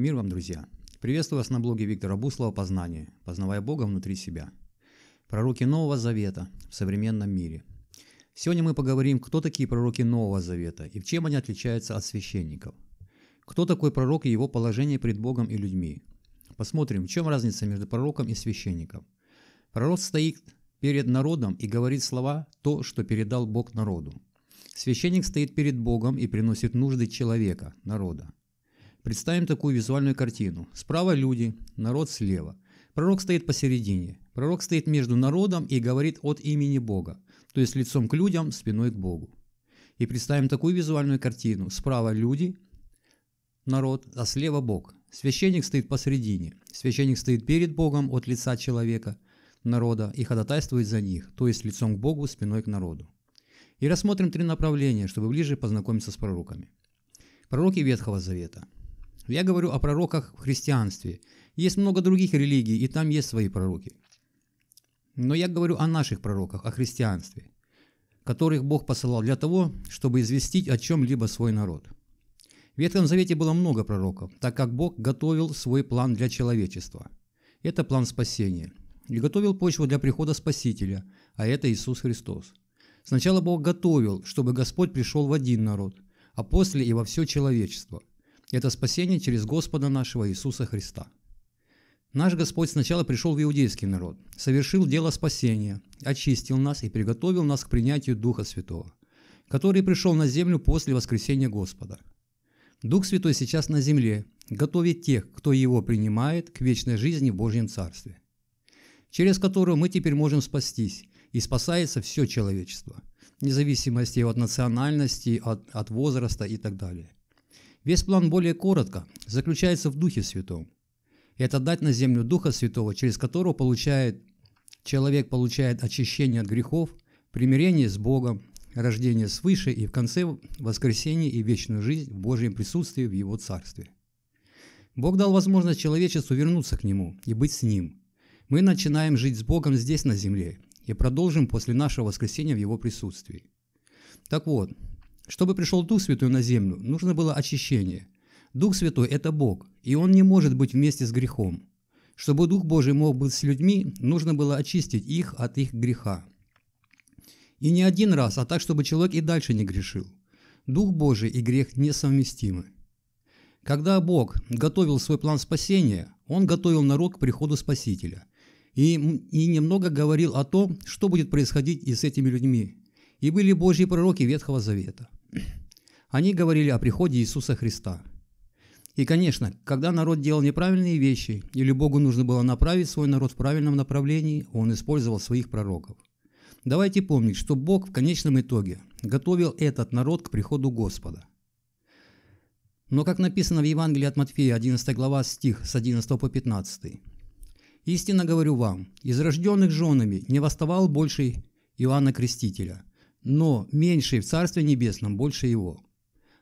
Мир вам, друзья! Приветствую вас на блоге Виктора Буслова «Познание. Познавая Бога внутри себя». Пророки Нового Завета в современном мире. Сегодня мы поговорим, кто такие пророки Нового Завета и в чем они отличаются от священников. Кто такой пророк и его положение пред Богом и людьми. Посмотрим, в чем разница между пророком и священником. Пророк стоит перед народом и говорит слова «то, что передал Бог народу». Священник стоит перед Богом и приносит нужды человека, народа. Представим такую визуальную картину. Справа люди, народ слева. Пророк стоит посередине. Пророк стоит между народом и говорит от имени Бога, то есть лицом к людям, спиной к Богу. И представим такую визуальную картину. Справа люди, народ, а слева Бог. Священник стоит посередине. Священник стоит перед Богом от лица человека, народа, и ходатайствует за них, то есть лицом к Богу, спиной к народу. И рассмотрим три направления, чтобы ближе познакомиться с пророками. Пророки Ветхого Завета – я говорю о пророках в христианстве. Есть много других религий, и там есть свои пророки. Но я говорю о наших пророках, о христианстве, которых Бог посылал для того, чтобы известить о чем-либо свой народ. В Ветхом Завете было много пророков, так как Бог готовил свой план для человечества. Это план спасения. И готовил почву для прихода Спасителя, а это Иисус Христос. Сначала Бог готовил, чтобы Господь пришел в один народ, а после и во все человечество – это спасение через Господа нашего Иисуса Христа. Наш Господь сначала пришел в иудейский народ, совершил дело спасения, очистил нас и приготовил нас к принятию Духа Святого, который пришел на землю после воскресения Господа. Дух Святой сейчас на земле, готовит тех, кто его принимает, к вечной жизни в Божьем Царстве, через которую мы теперь можем спастись, и спасается все человечество, независимо от национальности, от, от возраста и так далее – Весь план более коротко заключается в Духе Святом. Это дать на землю Духа Святого, через которого получает, человек получает очищение от грехов, примирение с Богом, рождение свыше и в конце воскресение и вечную жизнь в Божьем присутствии в Его Царстве. Бог дал возможность человечеству вернуться к Нему и быть с Ним. Мы начинаем жить с Богом здесь на земле и продолжим после нашего воскресения в Его присутствии. Так вот, чтобы пришел Дух Святой на землю, нужно было очищение. Дух Святой – это Бог, и Он не может быть вместе с грехом. Чтобы Дух Божий мог быть с людьми, нужно было очистить их от их греха. И не один раз, а так, чтобы человек и дальше не грешил. Дух Божий и грех несовместимы. Когда Бог готовил свой план спасения, Он готовил народ к приходу Спасителя. И, и немного говорил о том, что будет происходить и с этими людьми. И были Божьи пророки Ветхого Завета – они говорили о приходе Иисуса Христа. И, конечно, когда народ делал неправильные вещи, или Богу нужно было направить свой народ в правильном направлении, он использовал своих пророков. Давайте помнить, что Бог в конечном итоге готовил этот народ к приходу Господа. Но, как написано в Евангелии от Матфея, 11 глава, стих с 11 по 15. «Истинно говорю вам, из рожденных женами не восставал больше Иоанна Крестителя, но меньший в Царстве Небесном больше его.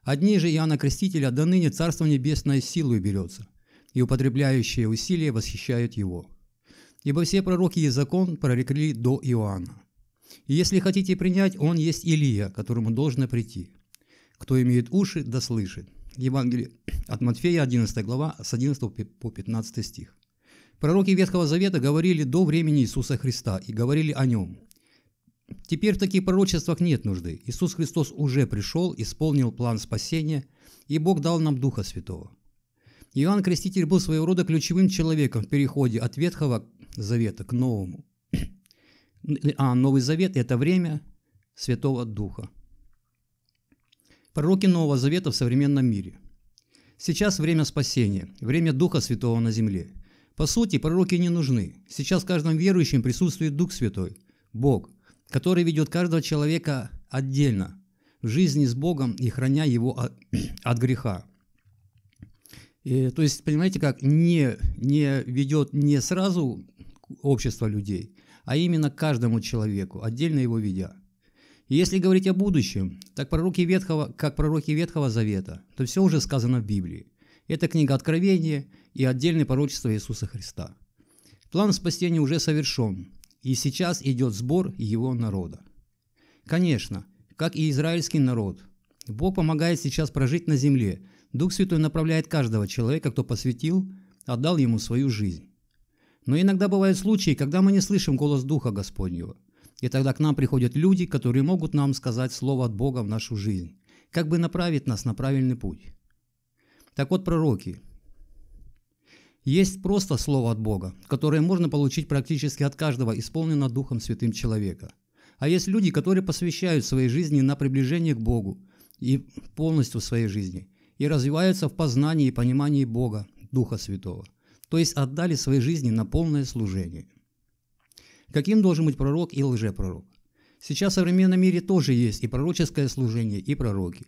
Одни же Иоанна Крестителя до ныне Царство Небесное силою берется, и употребляющие усилия восхищают его. Ибо все пророки и закон прорекли до Иоанна. И если хотите принять, он есть Илия, которому должно прийти. Кто имеет уши, да слышит. Евангелие от Матфея, 11 глава, с 11 по 15 стих. Пророки Ветхого Завета говорили до времени Иисуса Христа и говорили о Нем. Теперь в таких пророчествах нет нужды. Иисус Христос уже пришел, исполнил план спасения, и Бог дал нам Духа Святого. Иоанн Креститель был своего рода ключевым человеком в переходе от Ветхого Завета к Новому. А Новый Завет – это время Святого Духа. Пророки Нового Завета в современном мире. Сейчас время спасения, время Духа Святого на земле. По сути, пророки не нужны. Сейчас в каждом верующем присутствует Дух Святой, Бог – который ведет каждого человека отдельно, в жизни с Богом и храня его от, от греха. И, то есть, понимаете, как не, не ведет не сразу общество людей, а именно каждому человеку, отдельно его ведя. И если говорить о будущем, так пророки Ветхого, как пророки Ветхого Завета, то все уже сказано в Библии. Это книга Откровения и отдельное пророчество Иисуса Христа. План спасения уже совершен, и сейчас идет сбор его народа. Конечно, как и израильский народ, Бог помогает сейчас прожить на земле. Дух Святой направляет каждого человека, кто посвятил, отдал ему свою жизнь. Но иногда бывают случаи, когда мы не слышим голос Духа Господнего. И тогда к нам приходят люди, которые могут нам сказать слово от Бога в нашу жизнь, как бы направить нас на правильный путь. Так вот, пророки, есть просто слово от Бога, которое можно получить практически от каждого, исполнено Духом Святым человека. А есть люди, которые посвящают своей жизни на приближение к Богу и полностью своей жизни, и развиваются в познании и понимании Бога, Духа Святого, то есть отдали своей жизни на полное служение. Каким должен быть пророк и лжепророк? Сейчас в современном мире тоже есть и пророческое служение, и пророки.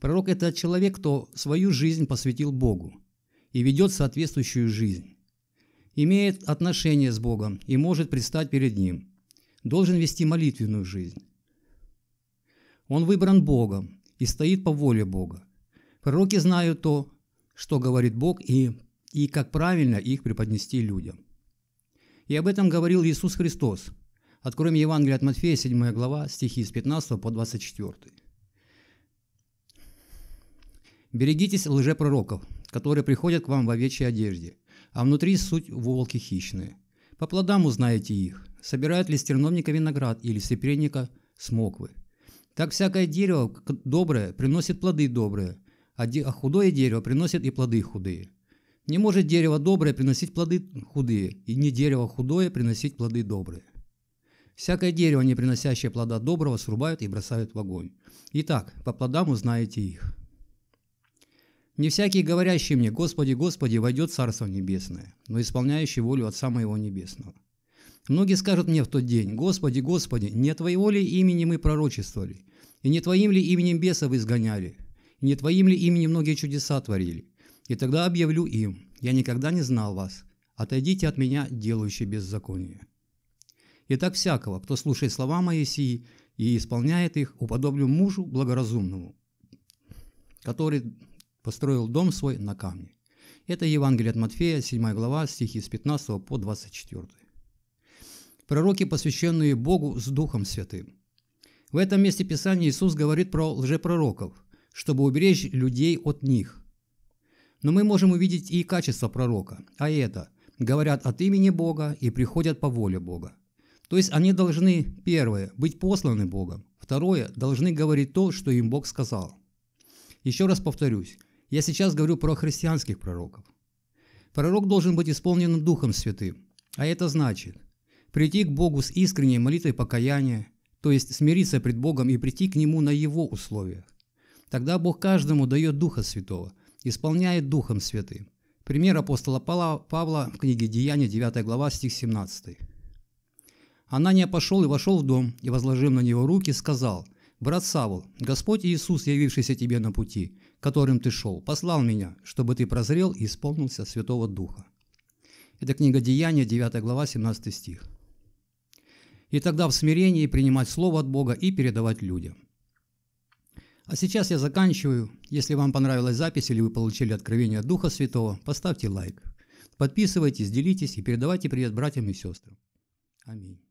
Пророк – это человек, кто свою жизнь посвятил Богу – и ведет соответствующую жизнь. Имеет отношения с Богом и может предстать перед Ним. Должен вести молитвенную жизнь. Он выбран Богом и стоит по воле Бога. Пророки знают то, что говорит Бог, и, и как правильно их преподнести людям. И об этом говорил Иисус Христос. Откроем Евангелие от Матфея, 7 глава, стихи с 15 по 24. «Берегитесь лжепророков, которые приходят к вам в овечьей одежде, а внутри суть волки хищные. По плодам узнаете их, собирают ли стерновника виноград или с смоквы. Так всякое дерево доброе приносит плоды добрые, а, а худое дерево приносит и плоды худые. Не может дерево доброе приносить плоды худые, и не дерево худое приносить плоды добрые. Всякое дерево, не приносящее плода доброго, срубают и бросают в огонь. Итак, по плодам узнаете их. Не всякий, говорящий мне «Господи, Господи» войдет в Царство Небесное, но исполняющий волю Отца Моего Небесного. Многие скажут мне в тот день «Господи, Господи, не Твоего ли имени мы пророчествовали, и не Твоим ли именем бесов изгоняли, и не Твоим ли именем многие чудеса творили?» И тогда объявлю им «Я никогда не знал вас, отойдите от меня, делающий беззаконие». И так всякого, кто слушает слова мои сии и исполняет их, уподоблю мужу благоразумному, который построил дом свой на камне. Это Евангелие от Матфея, 7 глава, стихи с 15 по 24. Пророки, посвященные Богу с Духом Святым. В этом месте Писания Иисус говорит про лжепророков, чтобы уберечь людей от них. Но мы можем увидеть и качество пророка, а это – говорят от имени Бога и приходят по воле Бога. То есть они должны, первое, быть посланы Богом, второе, должны говорить то, что им Бог сказал. Еще раз повторюсь – я сейчас говорю про христианских пророков. Пророк должен быть исполнен Духом Святым, а это значит прийти к Богу с искренней молитвой покаяния, то есть смириться пред Богом и прийти к Нему на Его условиях. Тогда Бог каждому дает Духа Святого, исполняет Духом Святым. Пример апостола Павла в книге Деяния, 9 глава, стих 17. Анания пошел и вошел в дом, и, возложив на него руки, сказал, «Брат Савл, Господь Иисус, явившийся тебе на пути, которым ты шел, послал меня, чтобы ты прозрел и исполнился Святого Духа». Это книга Деяния, 9 глава, 17 стих. И тогда в смирении принимать Слово от Бога и передавать людям. А сейчас я заканчиваю. Если вам понравилась запись или вы получили откровение от Духа Святого, поставьте лайк. Подписывайтесь, делитесь и передавайте привет братьям и сестрам. Аминь.